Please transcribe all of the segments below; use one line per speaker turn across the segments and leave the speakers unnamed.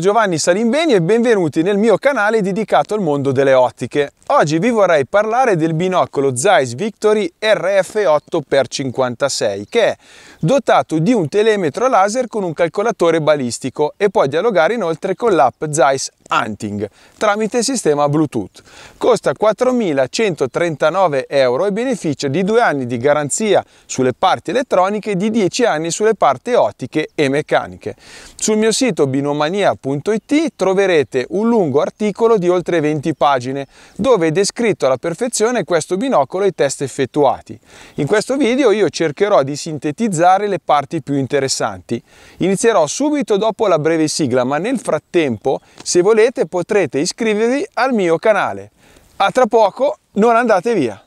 Giovanni Salimbeni e benvenuti nel mio canale dedicato al mondo delle ottiche. Oggi vi vorrei parlare del binocolo Zeiss Victory RF8x56 che è dotato di un telemetro laser con un calcolatore balistico e può dialogare inoltre con l'app Zeiss Hunting tramite sistema Bluetooth. Costa 4.139 euro e beneficia di due anni di garanzia sulle parti elettroniche e di 10 anni sulle parti ottiche e meccaniche. Sul mio sito binomania.it troverete un lungo articolo di oltre 20 pagine dove è descritto alla perfezione questo binocolo e i test effettuati. In questo video io cercherò di sintetizzare le parti più interessanti. Inizierò subito dopo la breve sigla ma nel frattempo se volete volete potrete iscrivervi al mio canale. A tra poco, non andate via!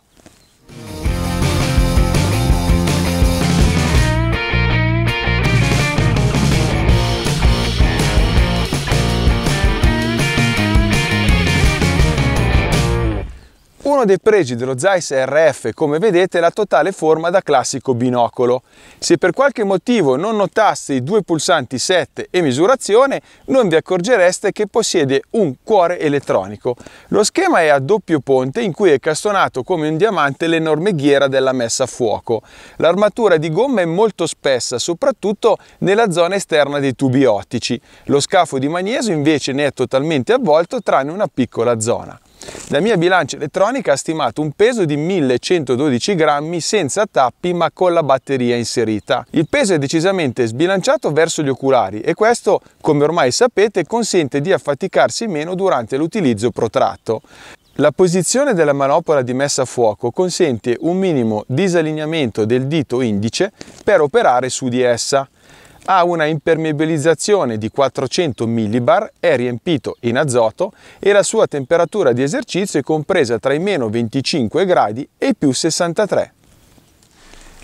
Uno dei pregi dello Zeiss RF, come vedete, è la totale forma da classico binocolo. Se per qualche motivo non notaste i due pulsanti 7 e misurazione, non vi accorgereste che possiede un cuore elettronico. Lo schema è a doppio ponte in cui è castonato come un diamante l'enorme ghiera della messa a fuoco. L'armatura di gomma è molto spessa, soprattutto nella zona esterna dei tubi ottici. Lo scafo di magnesio invece ne è totalmente avvolto tranne una piccola zona. La mia bilancia elettronica ha stimato un peso di 1112 grammi senza tappi ma con la batteria inserita. Il peso è decisamente sbilanciato verso gli oculari e questo, come ormai sapete, consente di affaticarsi meno durante l'utilizzo protratto. La posizione della manopola di messa a fuoco consente un minimo disallineamento del dito indice per operare su di essa ha una impermeabilizzazione di 400 millibar, è riempito in azoto e la sua temperatura di esercizio è compresa tra i meno 25 gradi e i più 63.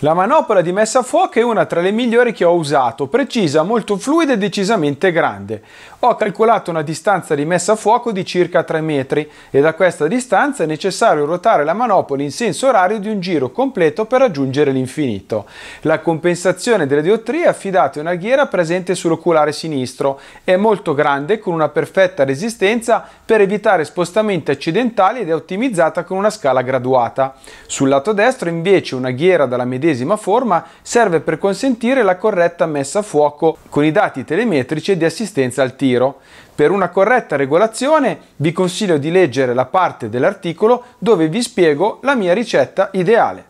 La manopola di messa a fuoco è una tra le migliori che ho usato, precisa, molto fluida e decisamente grande. Ho calcolato una distanza di messa a fuoco di circa 3 metri e da questa distanza è necessario ruotare la manopola in senso orario di un giro completo per raggiungere l'infinito. La compensazione delle diottrie è affidata a una ghiera presente sull'oculare sinistro, è molto grande con una perfetta resistenza per evitare spostamenti accidentali ed è ottimizzata con una scala graduata. Sul lato destro invece una ghiera dalla medesima medesima forma serve per consentire la corretta messa a fuoco con i dati telemetrici e di assistenza al tiro. Per una corretta regolazione vi consiglio di leggere la parte dell'articolo dove vi spiego la mia ricetta ideale.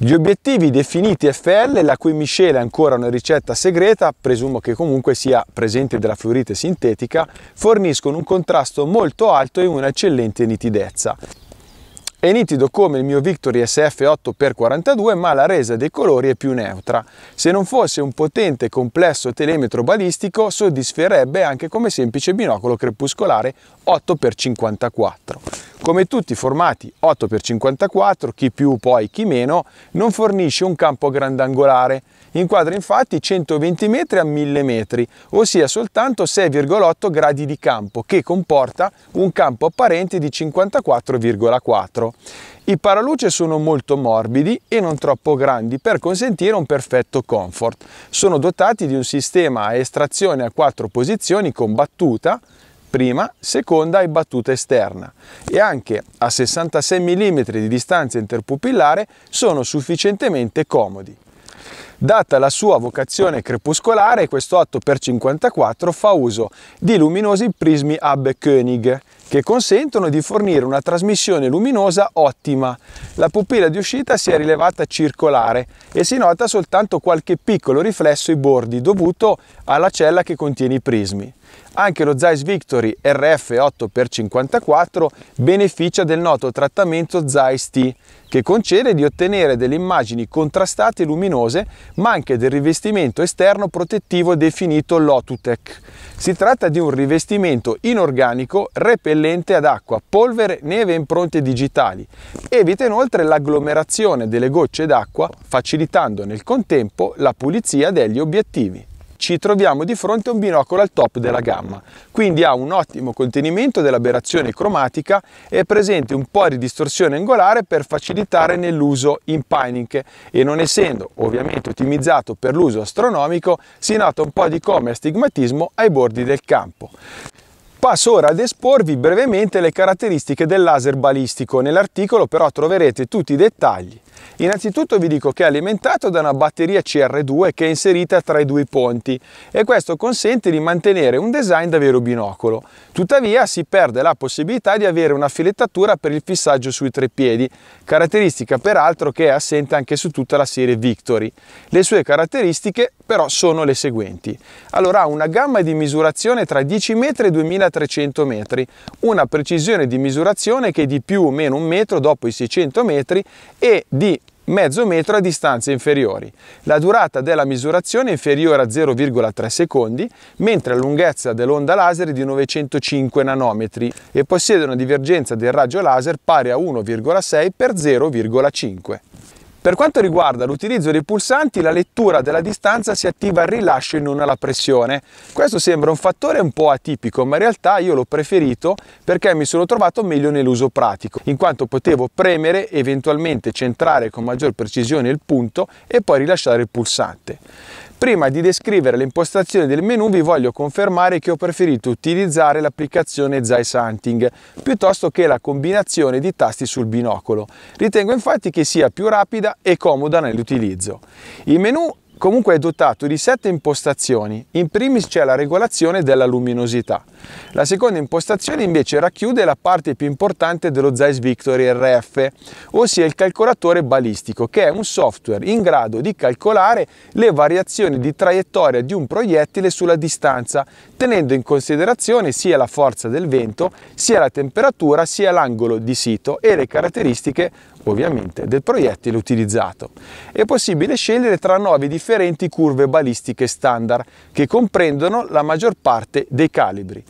Gli obiettivi definiti FL, la cui miscela è ancora una ricetta segreta, presumo che comunque sia presente della fluorite sintetica, forniscono un contrasto molto alto e un'eccellente nitidezza. È nitido come il mio Victory SF 8x42 ma la resa dei colori è più neutra. Se non fosse un potente e complesso telemetro balistico soddisferebbe anche come semplice binocolo crepuscolare 8x54. Come tutti i formati 8x54, chi più poi chi meno, non fornisce un campo grandangolare, inquadra infatti 120 metri a 1000 metri, ossia soltanto 6,8 gradi di campo, che comporta un campo apparente di 54,4. I paraluce sono molto morbidi e non troppo grandi per consentire un perfetto comfort. Sono dotati di un sistema a estrazione a quattro posizioni con battuta, prima, seconda e battuta esterna e anche a 66 mm di distanza interpupillare sono sufficientemente comodi. Data la sua vocazione crepuscolare, questo 8x54 fa uso di luminosi prismi Abbe König che consentono di fornire una trasmissione luminosa ottima. La pupilla di uscita si è rilevata circolare e si nota soltanto qualche piccolo riflesso ai bordi dovuto alla cella che contiene i prismi. Anche lo Zeiss Victory RF 8x54 beneficia del noto trattamento Zeiss T, che concede di ottenere delle immagini contrastate e luminose, ma anche del rivestimento esterno protettivo definito Lotutech si tratta di un rivestimento inorganico repellente ad acqua, polvere, neve e impronte digitali. Evita inoltre l'agglomerazione delle gocce d'acqua, facilitando nel contempo la pulizia degli obiettivi ci troviamo di fronte a un binocolo al top della gamma, quindi ha un ottimo contenimento dell'aberrazione cromatica e è presente un po' di distorsione angolare per facilitare nell'uso in panning e non essendo ovviamente ottimizzato per l'uso astronomico si nota un po' di come astigmatismo ai bordi del campo. Passo ora ad esporvi brevemente le caratteristiche del laser balistico, nell'articolo però troverete tutti i dettagli. Innanzitutto vi dico che è alimentato da una batteria CR2 che è inserita tra i due ponti e questo consente di mantenere un design davvero binocolo. Tuttavia si perde la possibilità di avere una filettatura per il fissaggio sui tre piedi, caratteristica peraltro che è assente anche su tutta la serie Victory. Le sue caratteristiche però sono le seguenti. Allora ha una gamma di misurazione tra 10 metri e 2000 1300 metri, una precisione di misurazione che è di più o meno un metro dopo i 600 metri e di mezzo metro a distanze inferiori. La durata della misurazione è inferiore a 0,3 secondi, mentre la lunghezza dell'onda laser è di 905 nanometri e possiede una divergenza del raggio laser pari a 1,6 per 0,5. Per quanto riguarda l'utilizzo dei pulsanti, la lettura della distanza si attiva al rilascio e non alla pressione. Questo sembra un fattore un po' atipico, ma in realtà io l'ho preferito perché mi sono trovato meglio nell'uso pratico, in quanto potevo premere, eventualmente centrare con maggior precisione il punto e poi rilasciare il pulsante. Prima di descrivere le impostazioni del menu vi voglio confermare che ho preferito utilizzare l'applicazione Zeiss Hunting piuttosto che la combinazione di tasti sul binocolo. Ritengo infatti che sia più rapida e comoda nell'utilizzo. Il menu comunque è dotato di sette impostazioni. In primis c'è la regolazione della luminosità. La seconda impostazione invece racchiude la parte più importante dello Zeiss Victory RF, ossia il calcolatore balistico, che è un software in grado di calcolare le variazioni di traiettoria di un proiettile sulla distanza, tenendo in considerazione sia la forza del vento, sia la temperatura, sia l'angolo di sito e le caratteristiche ovviamente, del proiettile utilizzato. È possibile scegliere tra 9 differenti curve balistiche standard che comprendono la maggior parte dei calibri.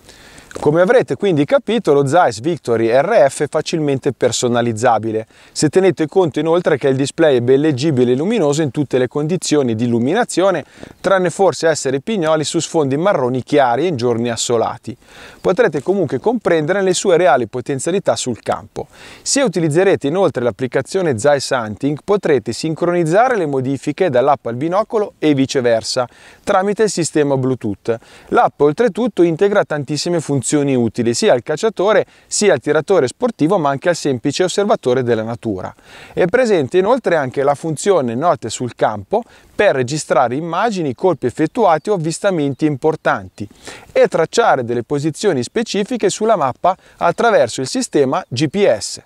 Come avrete quindi capito lo Zeiss Victory RF è facilmente personalizzabile, se tenete conto inoltre che il display è ben leggibile e luminoso in tutte le condizioni di illuminazione, tranne forse essere pignoli su sfondi marroni chiari e in giorni assolati. Potrete comunque comprendere le sue reali potenzialità sul campo. Se utilizzerete inoltre l'applicazione Zeiss Hunting potrete sincronizzare le modifiche dall'app al binocolo e viceversa tramite il sistema Bluetooth. L'app oltretutto integra tantissime funzioni funzioni utili sia al cacciatore sia al tiratore sportivo ma anche al semplice osservatore della natura. È presente inoltre anche la funzione note sul campo per registrare immagini, colpi effettuati o avvistamenti importanti e tracciare delle posizioni specifiche sulla mappa attraverso il sistema GPS.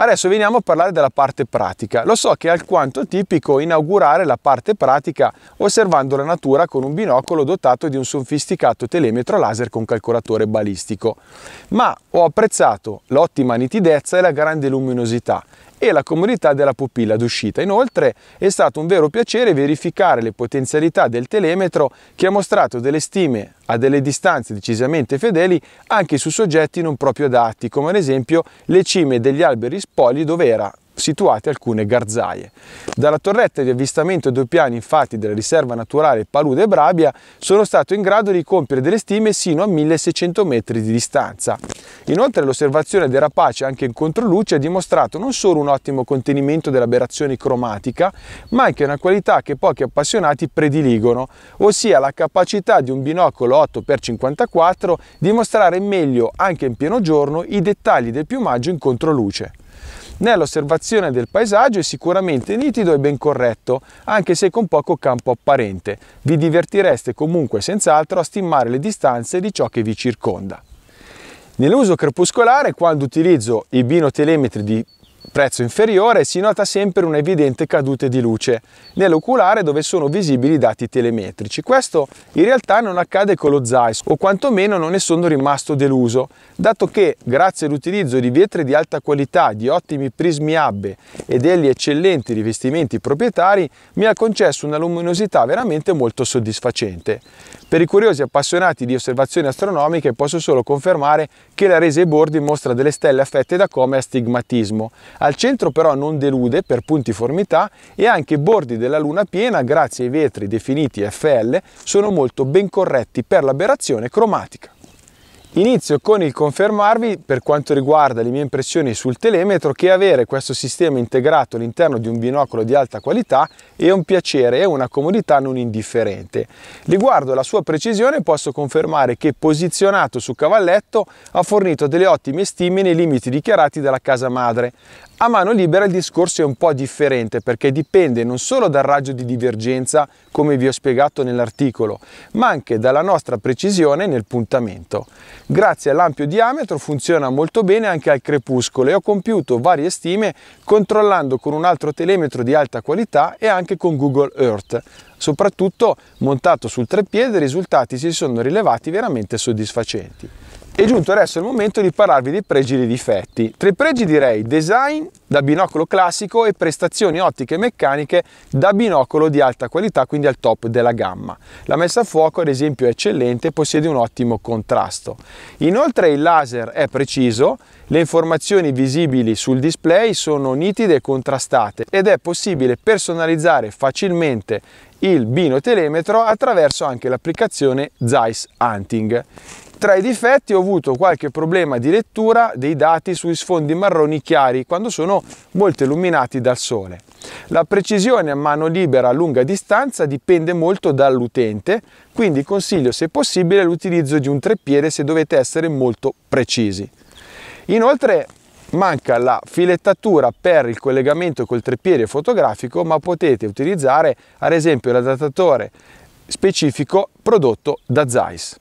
Adesso veniamo a parlare della parte pratica. Lo so che è alquanto tipico inaugurare la parte pratica osservando la natura con un binocolo dotato di un sofisticato telemetro laser con calcolatore balistico, ma ho apprezzato l'ottima nitidezza e la grande luminosità e la comodità della pupilla d'uscita. Inoltre è stato un vero piacere verificare le potenzialità del telemetro che ha mostrato delle stime a delle distanze decisamente fedeli anche su soggetti non proprio adatti, come ad esempio le cime degli alberi spogli dove era situate alcune garzaie. Dalla torretta di avvistamento a due piani infatti della riserva naturale Palude Brabia sono stato in grado di compiere delle stime sino a 1600 metri di distanza. Inoltre l'osservazione dei rapaci anche in controluce ha dimostrato non solo un ottimo contenimento dell'aberrazione cromatica, ma anche una qualità che pochi appassionati prediligono, ossia la capacità di un binocolo 8x54 di mostrare meglio anche in pieno giorno i dettagli del piumaggio in controluce. Nell'osservazione del paesaggio è sicuramente nitido e ben corretto, anche se con poco campo apparente. Vi divertireste comunque senz'altro a stimare le distanze di ciò che vi circonda. Nell'uso crepuscolare, quando utilizzo i binotelemetri di prezzo inferiore, si nota sempre un'evidente caduta di luce nell'oculare dove sono visibili i dati telemetrici. Questo in realtà non accade con lo ZEISS, o quantomeno non ne sono rimasto deluso, dato che grazie all'utilizzo di pietre di alta qualità, di ottimi prismi abbe e degli eccellenti rivestimenti proprietari, mi ha concesso una luminosità veramente molto soddisfacente. Per i curiosi appassionati di osservazioni astronomiche posso solo confermare che la resa ai bordi mostra delle stelle affette da come astigmatismo. Al centro però non delude per puntiformità e anche i bordi della luna piena, grazie ai vetri definiti FL, sono molto ben corretti per l'aberrazione cromatica. Inizio con il confermarvi per quanto riguarda le mie impressioni sul telemetro che avere questo sistema integrato all'interno di un binocolo di alta qualità è un piacere e una comodità non indifferente. Riguardo la sua precisione posso confermare che posizionato su cavalletto ha fornito delle ottime stime nei limiti dichiarati dalla casa madre. A mano libera il discorso è un po' differente perché dipende non solo dal raggio di divergenza come vi ho spiegato nell'articolo ma anche dalla nostra precisione nel puntamento. Grazie all'ampio diametro funziona molto bene anche al crepuscolo e ho compiuto varie stime controllando con un altro telemetro di alta qualità e anche con Google Earth. Soprattutto montato sul treppiede i risultati si sono rilevati veramente soddisfacenti è giunto adesso il momento di parlarvi dei pregi e dei difetti. Tra i pregi direi design da binocolo classico e prestazioni ottiche e meccaniche da binocolo di alta qualità, quindi al top della gamma. La messa a fuoco ad esempio è eccellente e possiede un ottimo contrasto. Inoltre il laser è preciso, le informazioni visibili sul display sono nitide e contrastate ed è possibile personalizzare facilmente il binotelemetro attraverso anche l'applicazione Zeiss Hunting. Tra i difetti ho avuto qualche problema di lettura dei dati sui sfondi marroni chiari quando sono molto illuminati dal sole. La precisione a mano libera a lunga distanza dipende molto dall'utente, quindi consiglio se possibile l'utilizzo di un treppiede se dovete essere molto precisi. Inoltre manca la filettatura per il collegamento col treppiede fotografico, ma potete utilizzare ad esempio l'adattatore specifico prodotto da Zeiss.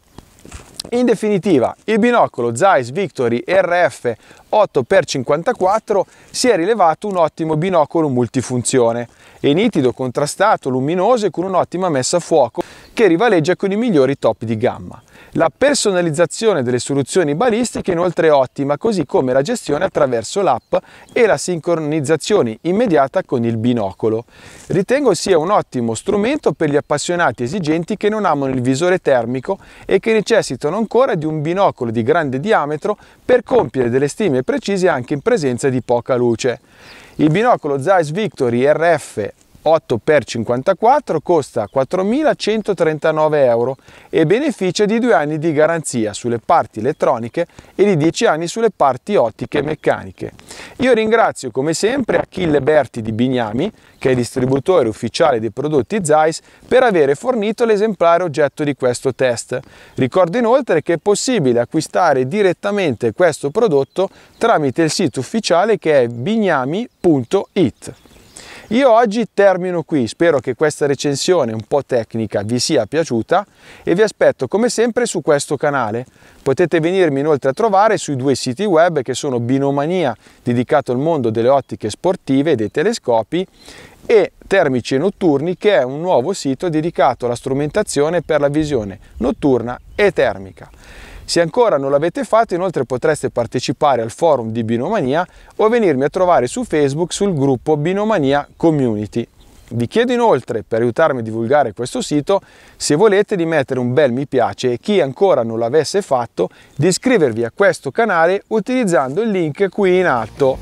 In definitiva, il binocolo Zeiss Victory RF 8x54 si è rilevato un ottimo binocolo multifunzione. È nitido, contrastato, luminoso e con un'ottima messa a fuoco che rivaleggia con i migliori top di gamma. La personalizzazione delle soluzioni balistiche inoltre è ottima, così come la gestione attraverso l'app e la sincronizzazione immediata con il binocolo. Ritengo sia un ottimo strumento per gli appassionati esigenti che non amano il visore termico e che necessitano ancora di un binocolo di grande diametro per compiere delle stime precise anche in presenza di poca luce. Il binocolo Zeiss Victory RF 8x54 costa 4.139 euro e beneficia di due anni di garanzia sulle parti elettroniche e di 10 anni sulle parti ottiche e meccaniche. Io ringrazio come sempre Achille Berti di Bignami, che è distributore ufficiale dei prodotti Zeiss, per aver fornito l'esemplare oggetto di questo test. Ricordo inoltre che è possibile acquistare direttamente questo prodotto tramite il sito ufficiale che è bignami.it. Io oggi termino qui, spero che questa recensione un po' tecnica vi sia piaciuta e vi aspetto come sempre su questo canale. Potete venirmi inoltre a trovare sui due siti web che sono Binomania, dedicato al mondo delle ottiche sportive e dei telescopi, e Termici e Notturni, che è un nuovo sito dedicato alla strumentazione per la visione notturna e termica. Se ancora non l'avete fatto, inoltre potreste partecipare al forum di Binomania o venirmi a trovare su Facebook sul gruppo Binomania Community. Vi chiedo inoltre, per aiutarmi a divulgare questo sito, se volete di mettere un bel mi piace e chi ancora non l'avesse fatto, di iscrivervi a questo canale utilizzando il link qui in alto.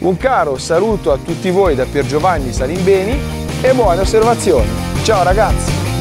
Un caro saluto a tutti voi da Pier Giovanni Salimbeni e buone osservazioni. Ciao ragazzi!